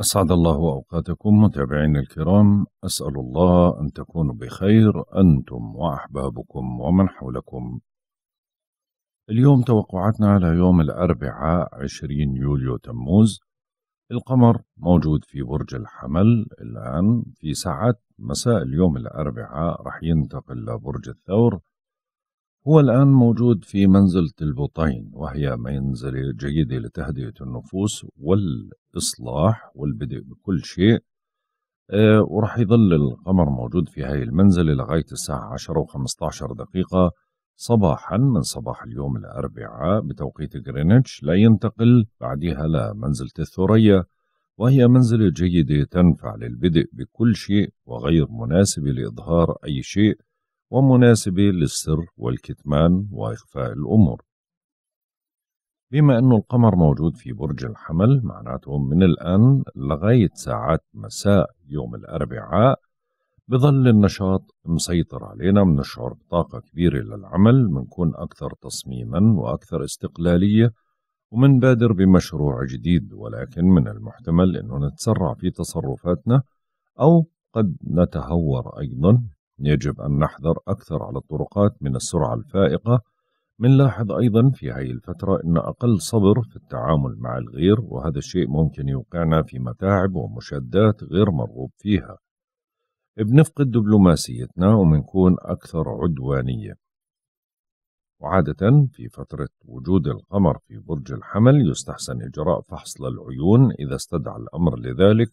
أسعد الله أوقاتكم متابعينا الكرام أسأل الله أن تكونوا بخير أنتم وأحبابكم ومن حولكم اليوم توقعاتنا على يوم الأربعاء 20 يوليو تموز القمر موجود في برج الحمل الآن في ساعات مساء اليوم الأربعاء رح ينتقل لبرج الثور هو الآن موجود في منزلة البطين وهي منزلة جيدة لتهدئة النفوس والإصلاح والبدء بكل شيء أه ورح يظل القمر موجود في هاي المنزلة لغاية الساعة 10 و15 دقيقة صباحا من صباح اليوم الأربعاء بتوقيت غرينتش لا ينتقل بعدها لمنزلة الثريا وهي منزلة جيدة تنفع للبدء بكل شيء وغير مناسبة لإظهار أي شيء ومناسبة للسر والكتمان وإخفاء الأمور بما أنه القمر موجود في برج الحمل معناته من الآن لغاية ساعات مساء يوم الأربعاء بظل النشاط مسيطر علينا بنشعر بطاقة كبيرة للعمل بنكون أكثر تصميما وأكثر استقلالية ومنبادر بمشروع جديد ولكن من المحتمل أنه نتسرع في تصرفاتنا أو قد نتهور أيضا يجب أن نحذر أكثر على الطرقات من السرعة الفائقة منلاحظ أيضا في هذه الفترة أن أقل صبر في التعامل مع الغير وهذا الشيء ممكن يوقعنا في متاعب ومشادات غير مرغوب فيها بنفقد دبلوماسيتنا ومنكون أكثر عدوانية وعادة في فترة وجود القمر في برج الحمل يستحسن إجراء فحص للعيون إذا استدعى الأمر لذلك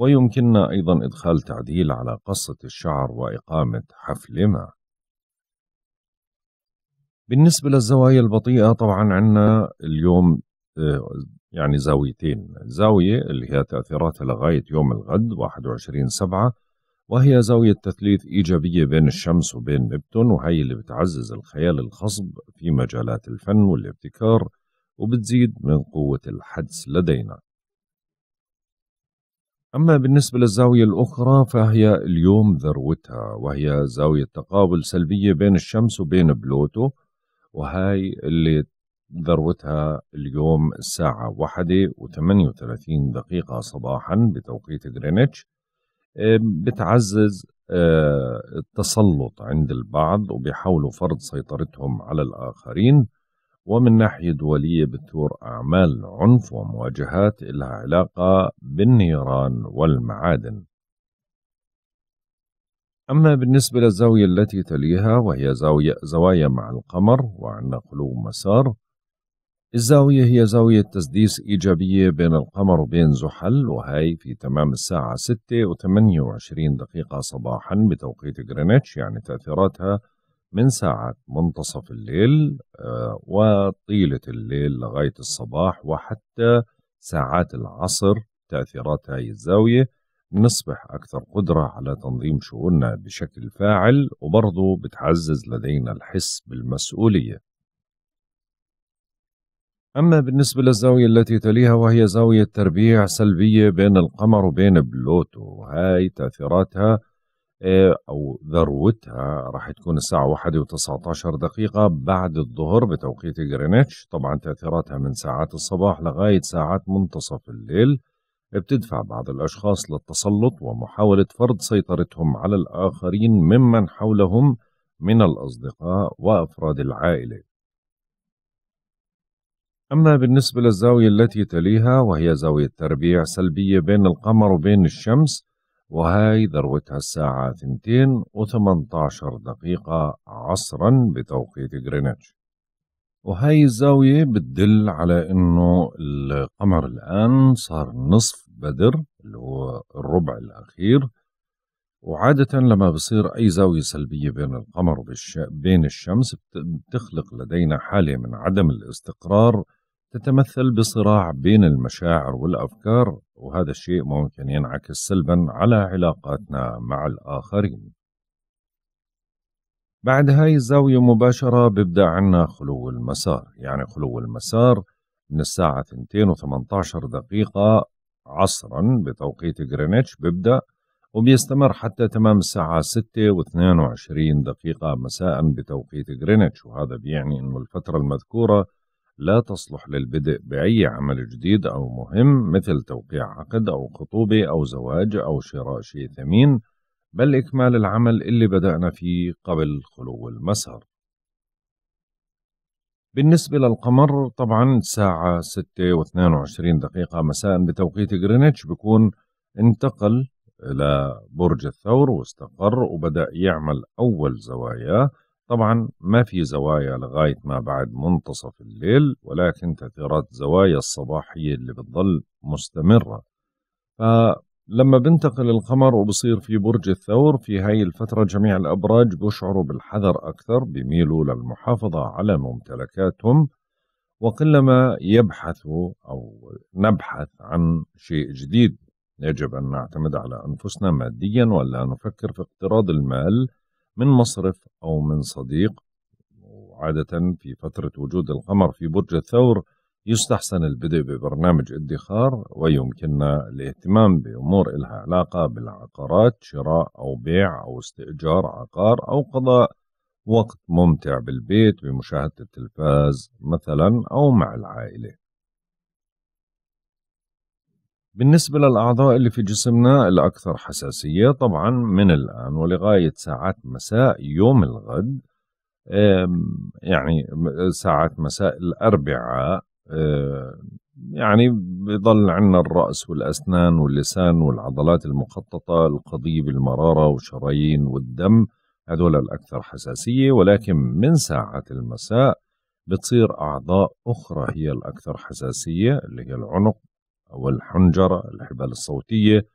ويمكننا أيضا إدخال تعديل على قصة الشعر وإقامة حفل ما بالنسبة للزوايا البطيئة طبعا عندنا اليوم آه، يعني زاويتين زاوية اللي هي تأثيراتها لغاية يوم الغد 21 سبعة وهي زاوية تثليث إيجابية بين الشمس وبين نبتون وهي اللي بتعزز الخيال الخصب في مجالات الفن والابتكار وبتزيد من قوة الحدس لدينا أما بالنسبة للزاوية الأخرى فهي اليوم ذروتها وهي زاوية تقابل سلبية بين الشمس وبين بلوتو وهي اللي ذروتها اليوم الساعة واحدة وثمانية وثلاثين دقيقة صباحا بتوقيت غرينتش بتعزز آه، التسلط عند البعض وبيحاولوا فرض سيطرتهم على الآخرين ومن ناحية دولية بتثور أعمال عنف ومواجهات إلها علاقة بالنيران والمعادن أما بالنسبة للزاوية التي تليها وهي زاوية زوايا مع القمر وعندنا قلوب مسار الزاوية هي زاوية تسديس إيجابية بين القمر وبين زحل وهي في تمام الساعة 6 و 28 دقيقة صباحا بتوقيت غرينتش يعني تأثيراتها من ساعة منتصف الليل آه، وطيلة الليل لغاية الصباح وحتى ساعات العصر تأثيرات هاي الزاوية نصبح أكثر قدرة على تنظيم شؤوننا بشكل فاعل وبرضه بتعزز لدينا الحس بالمسؤولية أما بالنسبة للزاوية التي تليها وهي زاوية تربيع سلبية بين القمر وبين بلوتو هاي تأثيراتها أو ذروتها راح تكون الساعة 1 و19 دقيقة بعد الظهر بتوقيت جرينتش طبعا تأثيراتها من ساعات الصباح لغاية ساعات منتصف الليل بتدفع بعض الأشخاص للتسلط ومحاولة فرض سيطرتهم على الآخرين ممن حولهم من الأصدقاء وأفراد العائلة أما بالنسبة للزاوية التي تليها وهي زاوية تربيع سلبية بين القمر وبين الشمس وهاي ذروتها الساعة 2 و18 دقيقة عصرا بتوقيت غرينتش وهاي الزاوية بتدل على انه القمر الان صار نصف بدر اللي هو الربع الاخير وعادة لما بصير أي زاوية سلبية بين القمر وبين الشمس بتخلق لدينا حالة من عدم الاستقرار تتمثل بصراع بين المشاعر والأفكار وهذا الشيء ممكن ينعكس سلبا على علاقاتنا مع الآخرين بعد هاي الزاوية مباشرة ببدأ عنا خلو المسار يعني خلو المسار من الساعة 2.18 دقيقة عصرا بتوقيت غرينتش ببدأ وبيستمر حتى تمام الساعة 6 و22 دقيقة مساء بتوقيت غرينتش وهذا بيعني أنه الفترة المذكورة لا تصلح للبدء بأي عمل جديد أو مهم مثل توقيع عقد أو خطوبة أو زواج أو شراء شيء ثمين بل إكمال العمل اللي بدأنا فيه قبل خلو المسار بالنسبة للقمر طبعا الساعة 6 و22 دقيقة مساء بتوقيت غرينتش بكون انتقل إلى برج الثور واستقر وبدأ يعمل أول زواياه طبعا ما في زوايا لغاية ما بعد منتصف الليل ولكن تأثيرات زوايا الصباحية اللي بتظل مستمرة فلما بنتقل القمر وبصير في برج الثور في هاي الفترة جميع الأبراج بشعروا بالحذر أكثر بيميلوا للمحافظة على ممتلكاتهم وقلما يبحثوا أو نبحث عن شيء جديد يجب أن نعتمد على أنفسنا ماديا ولا نفكر في اقتراض المال من مصرف أو من صديق وعادة في فترة وجود القمر في برج الثور يستحسن البدء ببرنامج ادخار ويمكننا الاهتمام بأمور إلها علاقة بالعقارات شراء أو بيع أو استئجار عقار أو قضاء وقت ممتع بالبيت بمشاهدة التلفاز مثلا أو مع العائلة بالنسبة للأعضاء اللي في جسمنا الأكثر حساسية طبعا من الآن ولغاية ساعات مساء يوم الغد يعني ساعات مساء الأربعاء يعني بضل عندنا الرأس والأسنان واللسان والعضلات المخططة القضيب المرارة والشرايين والدم هذول الأكثر حساسية ولكن من ساعة المساء بتصير أعضاء أخرى هي الأكثر حساسية اللي هي العنق أو الحنجرة الحبال الصوتية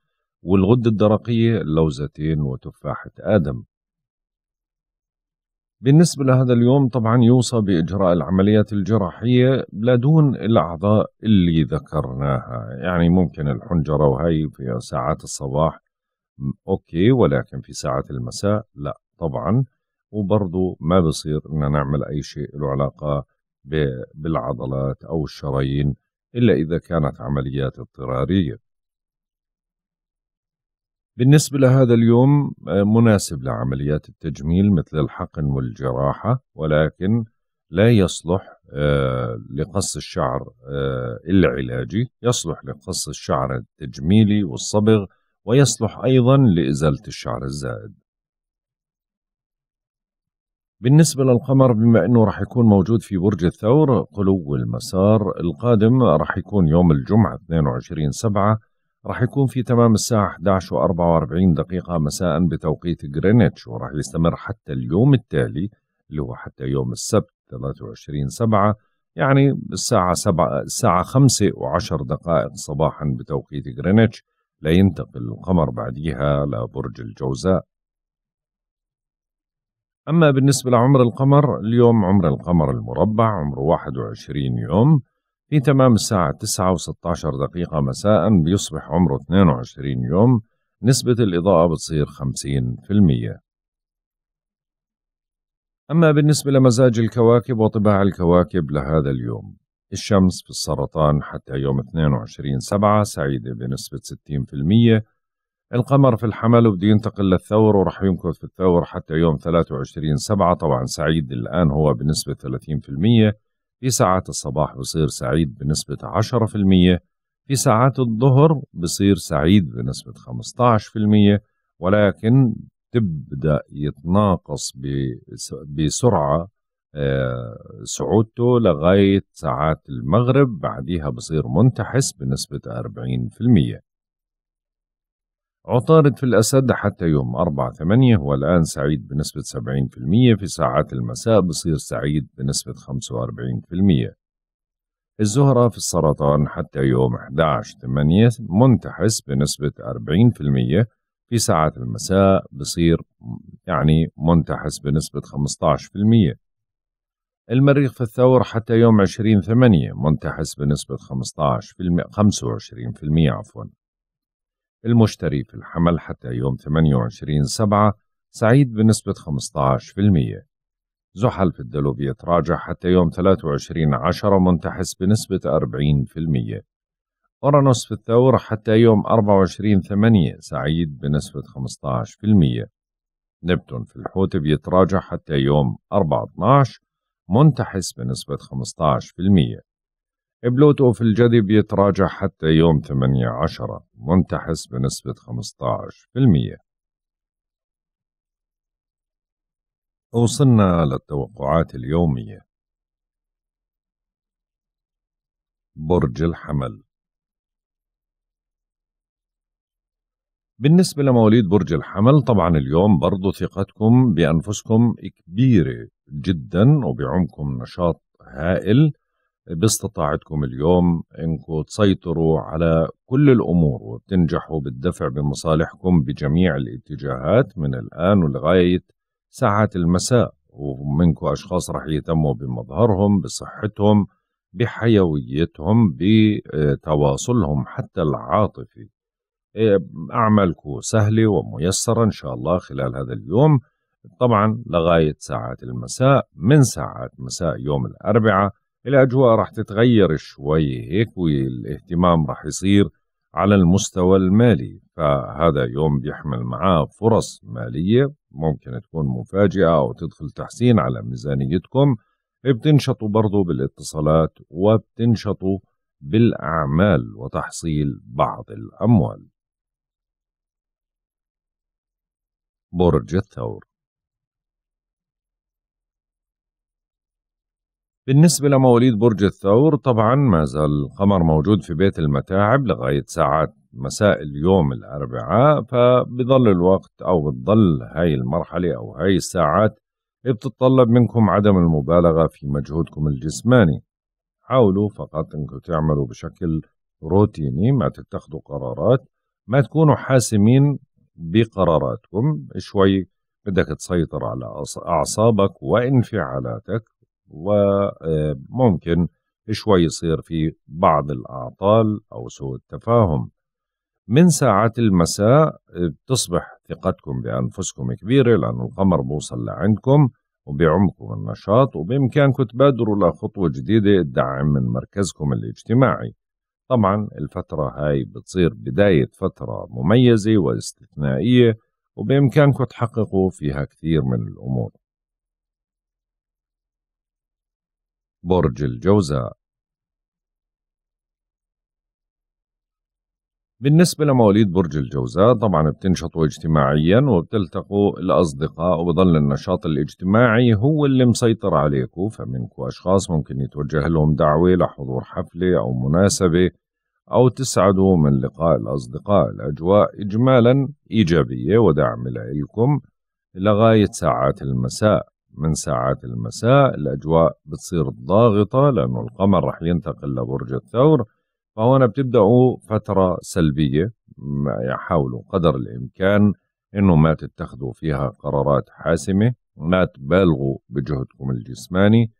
والغدة الدرقية اللوزتين وتفاحة آدم بالنسبة لهذا اليوم طبعا يوصى بإجراء العمليات الجراحية لا دون الأعضاء اللي ذكرناها يعني ممكن الحنجرة وهي في ساعات الصباح أوكي ولكن في ساعات المساء لا طبعا وبرضه ما بصير إن نعمل أي شيء له علاقة بالعضلات أو الشرايين إلا إذا كانت عمليات اضطرارية بالنسبة لهذا اليوم آه، مناسب لعمليات التجميل مثل الحقن والجراحة ولكن لا يصلح آه، لقص الشعر آه، العلاجي يصلح لقص الشعر التجميلي والصبغ ويصلح أيضا لإزالة الشعر الزائد بالنسبة للقمر بما أنه رح يكون موجود في برج الثور قلو المسار القادم رح يكون يوم الجمعة 22 سبعة رح يكون في تمام الساعة 11.44 دقيقة مساء بتوقيت غرينتش ورح يستمر حتى اليوم التالي اللي هو حتى يوم السبت 23 سبعة يعني الساعة سبعة الساعة خمسة وعشر دقائق صباحا بتوقيت غرينتش لينتقل القمر بعديها لبرج الجوزاء أما بالنسبة لعمر القمر اليوم عمر القمر المربع عمره 21 يوم في تمام الساعة 9 و16 دقيقة مساء بيصبح عمره 22 يوم نسبة الإضاءة بتصير 50% أما بالنسبة لمزاج الكواكب وطباع الكواكب لهذا اليوم الشمس في السرطان حتى يوم 22 سبعة سعيدة بنسبة 60% القمر في الحمل وبده ينتقل للثور وراح يمكث في الثور حتى يوم 23 سبعة طبعا سعيد الآن هو بنسبة 30% في ساعات الصباح بصير سعيد بنسبة 10% في ساعات الظهر بصير سعيد بنسبة 15% ولكن تبدأ يتناقص بسرعة آه، سعودته لغاية ساعات المغرب بعدها بصير منتحس بنسبة 40% عطارد في الأسد حتى يوم 4 8 هو الآن سعيد بنسبة 70% في ساعات المساء بصير سعيد بنسبة 45% الزهرة في السرطان حتى يوم 11 8 منتحس بنسبة 40% في ساعات المساء بصير يعني منتحس بنسبة 15% المريخ في الثور حتى يوم 20 8 منتحس بنسبة 15% 25% عفواً المشتري في الحمل حتى يوم 28 سبعة سعيد بنسبة 15% زحل في الدلو بيتراجع حتى يوم 23 عشرة منتحس بنسبة 40% أورانوس في الثور حتى يوم 24 ثمانية سعيد بنسبة 15% نبتون في الحوت بيتراجع حتى يوم 4 12 منتحس بنسبة 15% بلوتو في الجدي بيتراجع حتى يوم 8 10 منتحس بنسبة 15% وصلنا للتوقعات اليومية برج الحمل بالنسبة لمواليد برج الحمل طبعا اليوم برضو ثقتكم بأنفسكم كبيرة جدا وبعمكم نشاط هائل باستطاعتكم اليوم انكم تسيطروا على كل الامور وبتنجحوا بالدفع بمصالحكم بجميع الاتجاهات من الان ولغايه ساعات المساء ومنكم اشخاص رح يهتموا بمظهرهم بصحتهم بحيويتهم بتواصلهم حتى العاطفي إيه، أعمالكم سهلة وميسرة إن شاء الله خلال هذا اليوم طبعا لغاية ساعات المساء من ساعات مساء يوم الأربعاء الاجواء راح تتغير شوي هيك والاهتمام راح يصير على المستوى المالي فهذا يوم بيحمل معاه فرص ماليه ممكن تكون مفاجئه او تدخل تحسين على ميزانيتكم بتنشطوا برضو بالاتصالات وبتنشطوا بالاعمال وتحصيل بعض الاموال برج الثور بالنسبة لمواليد برج الثور طبعا ما زال القمر موجود في بيت المتاعب لغاية ساعات مساء اليوم الأربعاء فبضل الوقت أو بتضل هاي المرحلة أو هاي الساعات بتتطلب منكم عدم المبالغة في مجهودكم الجسماني حاولوا فقط انكم تعملوا بشكل روتيني ما تتخذوا قرارات ما تكونوا حاسمين بقراراتكم شوي بدك تسيطر على أعصابك وانفعالاتك وممكن شوي يصير في بعض الأعطال أو سوء التفاهم من ساعات المساء بتصبح آه، ثقتكم بأنفسكم كبيرة لأن القمر بوصل لعندكم وبيعمكم النشاط وبإمكانكم تبادروا لخطوة جديدة تدعم من مركزكم الاجتماعي طبعا الفترة هاي بتصير بداية فترة مميزة واستثنائية وبإمكانكم تحققوا فيها كثير من الأمور برج الجوزاء بالنسبة لمواليد برج الجوزاء طبعا بتنشطوا اجتماعيا وبتلتقوا الأصدقاء وبضل النشاط الاجتماعي هو اللي مسيطر عليكم فمنكم أشخاص ممكن يتوجه لهم دعوة لحضور حفلة أو مناسبة أو تسعدوا من لقاء الأصدقاء الأجواء إجمالا إيجابية ودعم لإلكم لغاية ساعات المساء من ساعات المساء الأجواء بتصير ضاغطة لأنه القمر رح ينتقل لبرج الثور فهون بتبدأوا فترة سلبية يحاولوا يعني قدر الإمكان أنه ما تتخذوا فيها قرارات حاسمة ما تبالغوا بجهدكم الجسماني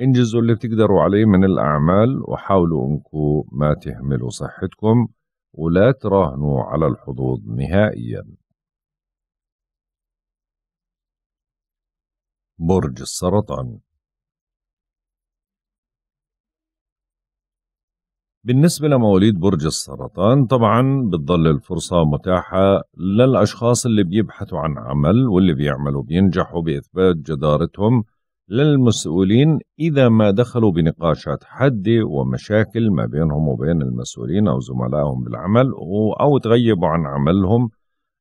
انجزوا اللي بتقدروا عليه من الأعمال وحاولوا أنكم ما تهملوا صحتكم ولا تراهنوا على الحظوظ نهائياً برج السرطان بالنسبة لمواليد برج السرطان طبعا بتضل الفرصة متاحة للأشخاص اللي بيبحثوا عن عمل واللي بيعملوا بينجحوا بإثبات جدارتهم للمسؤولين إذا ما دخلوا بنقاشات حادة ومشاكل ما بينهم وبين المسؤولين أو زملائهم بالعمل أو تغيبوا عن عملهم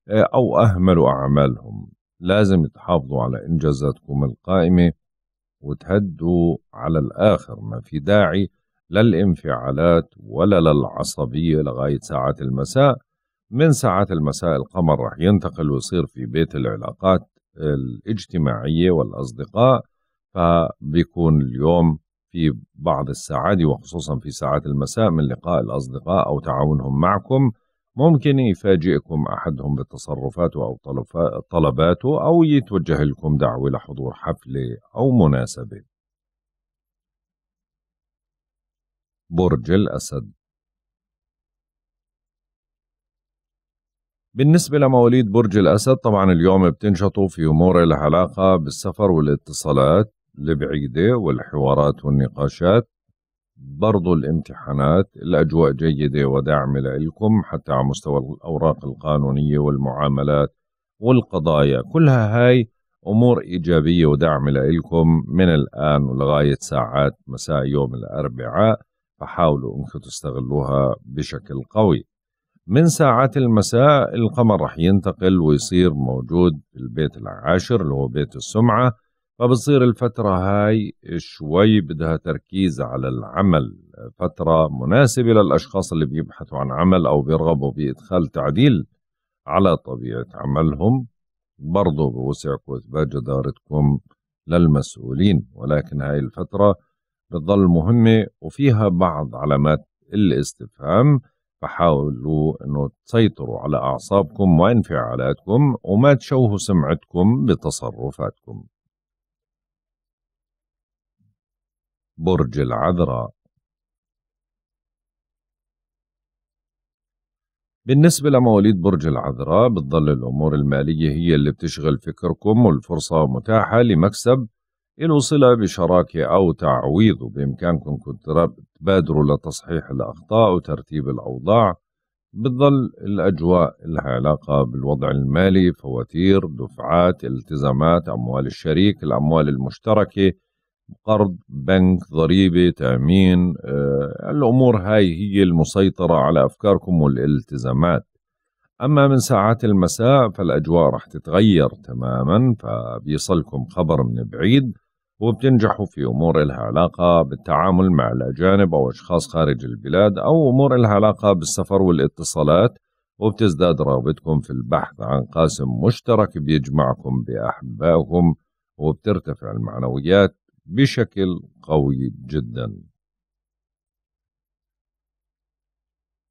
آه، أو أهملوا أعمالهم لازم تحافظوا على إنجازاتكم القائمة وتهدوا على الآخر ما في داعي للانفعالات ولا للعصبية لغاية ساعات المساء من ساعات المساء القمر رح ينتقل ويصير في بيت العلاقات الاجتماعية والأصدقاء فبيكون اليوم في بعض السعادة وخصوصا في ساعات المساء من لقاء الأصدقاء أو تعاونهم معكم ممكن يفاجئكم أحدهم بتصرفاته أو طلباته أو يتوجه لكم دعوة لحضور حفلة أو مناسبة برج الأسد بالنسبة لمواليد برج الأسد طبعا اليوم بتنشطوا في أمور العلاقة علاقة بالسفر والاتصالات البعيدة والحوارات والنقاشات برضو الامتحانات الأجواء جيدة ودعم لكم حتى على مستوى الأوراق القانونية والمعاملات والقضايا كلها هاي أمور إيجابية ودعم لكم من الآن ولغاية ساعات مساء يوم الأربعاء فحاولوا أنكم تستغلوها بشكل قوي من ساعات المساء القمر رح ينتقل ويصير موجود في البيت العاشر اللي هو بيت السمعة فبتصير الفترة هاي شوي بدها تركيز على العمل فترة مناسبة للأشخاص اللي بيبحثوا عن عمل أو بيرغبوا بإدخال تعديل على طبيعة عملهم برضو بوسعكم إثبات جدارتكم للمسؤولين ولكن هاي الفترة بتظل مهمة وفيها بعض علامات الاستفهام فحاولوا أنه تسيطروا على أعصابكم وانفعالاتكم وما تشوهوا سمعتكم بتصرفاتكم برج العذراء بالنسبة لمواليد برج العذراء بتضل الأمور المالية هي اللي بتشغل فكركم والفرصة متاحة لمكسب له صلة بشراكة أو تعويض وبإمكانكم تبادروا لتصحيح الأخطاء وترتيب الأوضاع بتضل الأجواء لها علاقة بالوضع المالي فواتير دفعات التزامات أموال الشريك الأموال المشتركة قرض بنك ضريبة تأمين آه، الأمور هاي هي المسيطرة على أفكاركم والالتزامات أما من ساعات المساء فالأجواء رح تتغير تماما فبيصلكم خبر من بعيد وبتنجحوا في أمور إلها علاقة بالتعامل مع الأجانب أو أشخاص خارج البلاد أو أمور إلها علاقة بالسفر والاتصالات وبتزداد رغبتكم في البحث عن قاسم مشترك بيجمعكم بأحبائكم وبترتفع المعنويات بشكل قوي جدا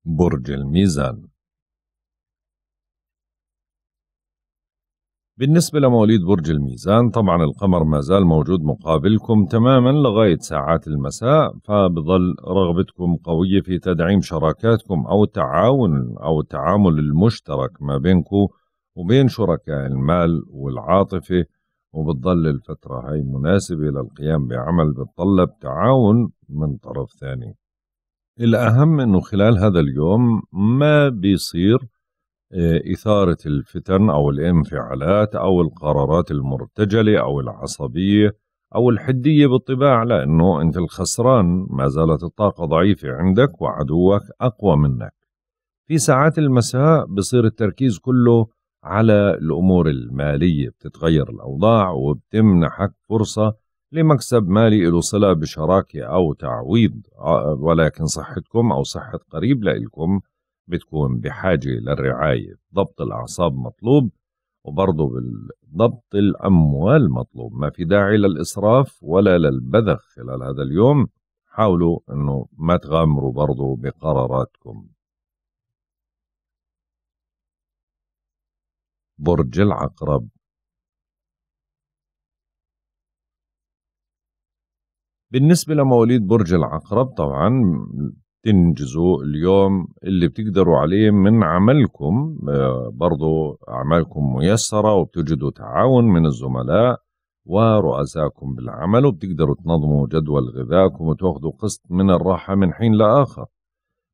برج الميزان بالنسبة لمواليد برج الميزان طبعا القمر ما زال موجود مقابلكم تماما لغاية ساعات المساء فبظل رغبتكم قوية في تدعيم شراكاتكم أو التعاون أو التعامل المشترك ما بينكم وبين شركاء المال والعاطفة وبتظل الفترة هاي مناسبة للقيام بعمل بتطلب تعاون من طرف ثاني الأهم أنه خلال هذا اليوم ما بيصير آه، إثارة الفتن أو الانفعالات أو القرارات المرتجلة أو العصبية أو الحدية بالطباع لأنه أنت الخسران ما زالت الطاقة ضعيفة عندك وعدوك أقوى منك في ساعات المساء بصير التركيز كله على الأمور المالية بتتغير الأوضاع وبتمنحك فرصة لمكسب مالي له صلة بشراكة أو تعويض آه، ولكن صحتكم أو صحة قريب لإلكم بتكون بحاجة للرعاية ضبط الأعصاب مطلوب وبرضه ضبط الأموال مطلوب ما في داعي للإسراف ولا للبذخ خلال هذا اليوم حاولوا أنه ما تغامروا برضه بقراراتكم برج العقرب بالنسبة لمواليد برج العقرب طبعا تنجزوا اليوم اللي بتقدروا عليه من عملكم آه، برضو أعمالكم ميسرة وبتجدوا تعاون من الزملاء ورؤساكم بالعمل وبتقدروا تنظموا جدول غذائكم وتاخذوا قسط من الراحة من حين لآخر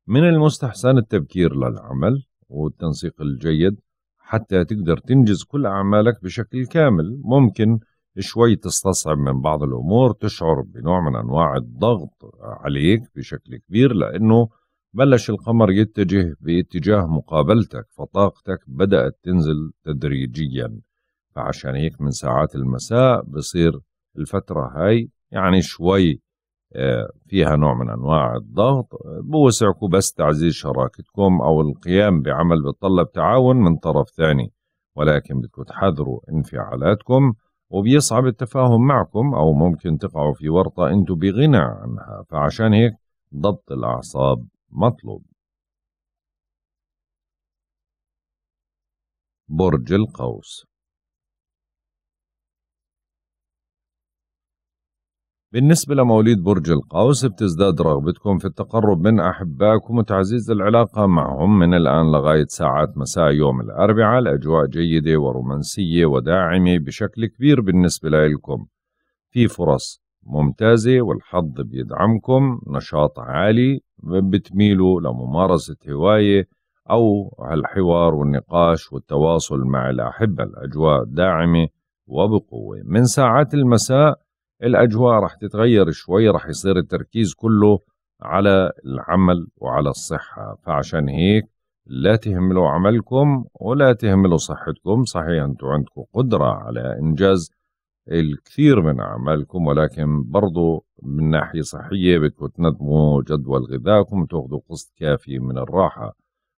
من المستحسن التبكير للعمل والتنسيق الجيد حتى تقدر تنجز كل أعمالك بشكل كامل ممكن شوي تستصعب من بعض الأمور تشعر بنوع من أنواع الضغط عليك بشكل كبير لأنه بلش القمر يتجه باتجاه مقابلتك فطاقتك بدأت تنزل تدريجيا فعشان هيك من ساعات المساء بصير الفترة هاي يعني شوي فيها نوع من انواع الضغط بوسعكم بس تعزيز شراكتكم او القيام بعمل بتطلب تعاون من طرف ثاني ولكن بدكم تحذروا انفعالاتكم وبيصعب التفاهم معكم او ممكن تقعوا في ورطه انتم بغنى عنها فعشان هيك ضبط الاعصاب مطلوب برج القوس بالنسبة لمواليد برج القوس بتزداد رغبتكم في التقرب من أحبائكم وتعزيز العلاقة معهم من الآن لغاية ساعات مساء يوم الأربعاء الأجواء جيدة ورومانسية وداعمة بشكل كبير بالنسبة لكم في فرص ممتازة والحظ بيدعمكم نشاط عالي بتميلوا لممارسة هواية أو الحوار والنقاش والتواصل مع الأحبة الأجواء داعمة وبقوة من ساعات المساء الاجواء راح تتغير شوي راح يصير التركيز كله على العمل وعلى الصحه فعشان هيك لا تهملوا عملكم ولا تهملوا صحتكم صحيح انتم عندكم قدره على انجاز الكثير من أعمالكم ولكن برضو من ناحية صحية بدكم تنظموا جدول غذائكم وتاخذوا قسط كافي من الراحة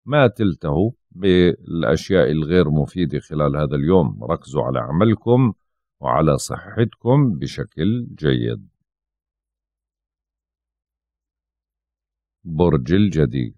ما تلتهوا بالأشياء الغير مفيدة خلال هذا اليوم ركزوا على عملكم وعلى صحتكم بشكل جيد برج الجدي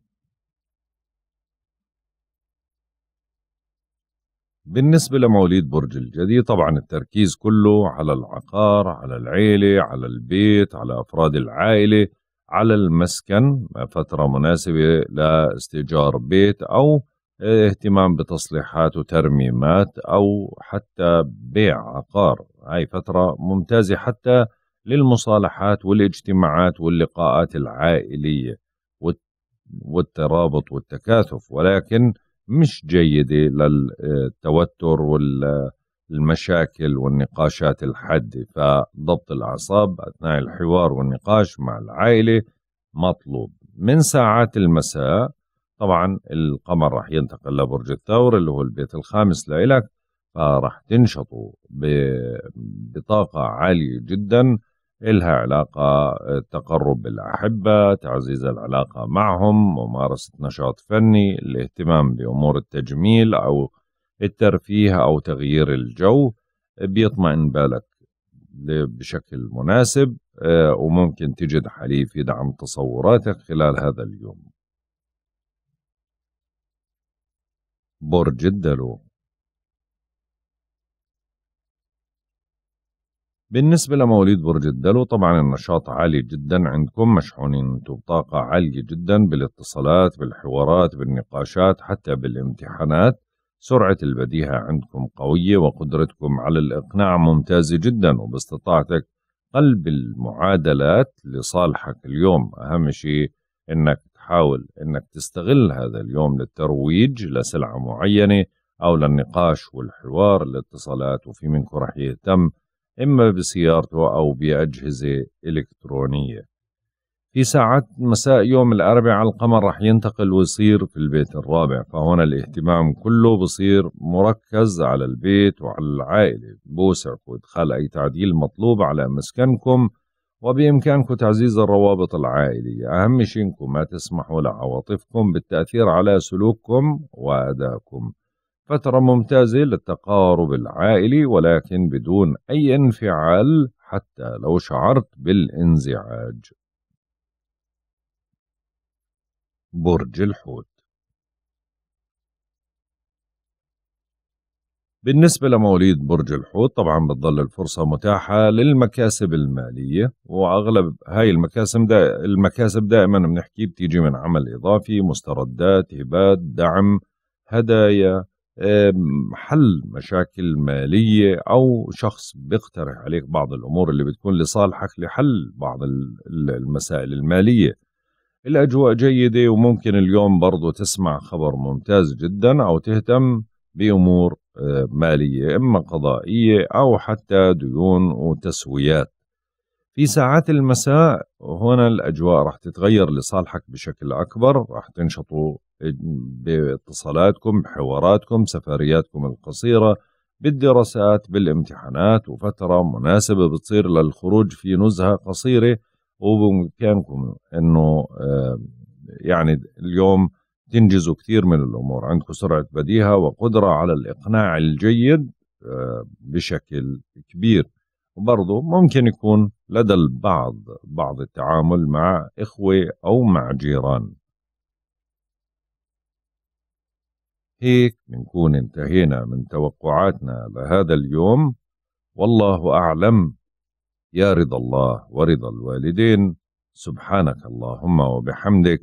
بالنسبة لمواليد برج الجدي طبعا التركيز كله على العقار على العيلة على البيت على أفراد العائلة على المسكن فترة مناسبة لاستئجار بيت أو اهتمام بتصليحات وترميمات أو حتى بيع عقار هاي فترة ممتازة حتى للمصالحات والاجتماعات واللقاءات العائلية والترابط والتكاثف ولكن مش جيدة للتوتر والمشاكل والنقاشات الحادة فضبط الأعصاب أثناء الحوار والنقاش مع العائلة مطلوب من ساعات المساء طبعا القمر راح ينتقل لبرج الثور اللي هو البيت الخامس لإلك فراح تنشطوا بطاقة عالية جدا إلها علاقة التقرب بالأحبة تعزيز العلاقة معهم ممارسة نشاط فني الاهتمام بأمور التجميل أو الترفيه أو تغيير الجو بيطمئن بالك بشكل مناسب آه، وممكن تجد حليف يدعم تصوراتك خلال هذا اليوم برج الدلو بالنسبة لمواليد برج الدلو طبعا النشاط عالي جدا عندكم مشحونين انتم بطاقة عالية جدا بالاتصالات بالحوارات بالنقاشات حتى بالامتحانات سرعة البديهة عندكم قوية وقدرتكم على الإقناع ممتازة جدا وباستطاعتك قلب المعادلات لصالحك اليوم أهم شيء إنك تحاول انك تستغل هذا اليوم للترويج لسلعه معينه او للنقاش والحوار الاتصالات وفي منكم رح يهتم اما بسيارته او باجهزه الكترونيه في ساعات مساء يوم الاربعاء القمر رح ينتقل ويصير في البيت الرابع فهنا الاهتمام كله بصير مركز على البيت وعلى العائله بوسعكم ادخال اي تعديل مطلوب على مسكنكم وبإمكانكم تعزيز الروابط العائلية أهم شيء إنكم ما تسمحوا لعواطفكم بالتأثير على سلوككم وأدائكم فترة ممتازة للتقارب العائلي ولكن بدون أي انفعال حتى لو شعرت بالانزعاج برج الحوت بالنسبة لمواليد برج الحوت طبعا بتظل الفرصة متاحة للمكاسب المالية وأغلب هاي المكاسب دا المكاسب دائما بنحكي بتيجي من عمل إضافي مستردات هبات دعم هدايا حل مشاكل مالية أو شخص بيقترح عليك بعض الأمور اللي بتكون لصالحك لحل بعض المسائل المالية الأجواء جيدة وممكن اليوم برضو تسمع خبر ممتاز جدا أو تهتم بأمور مالية إما قضائية أو حتى ديون وتسويات في ساعات المساء هنا الأجواء راح تتغير لصالحك بشكل أكبر راح تنشطوا باتصالاتكم بحواراتكم سفرياتكم القصيرة بالدراسات بالامتحانات وفترة مناسبة بتصير للخروج في نزهة قصيرة وبإمكانكم أنه آه، يعني اليوم تنجزوا كثير من الأمور عندكم سرعة بديهة وقدرة على الإقناع الجيد آه، بشكل كبير وبرضه ممكن يكون لدى البعض بعض التعامل مع إخوة أو مع جيران هيك بنكون انتهينا من توقعاتنا لهذا اليوم والله أعلم يا رضا الله ورضا الوالدين سبحانك اللهم وبحمدك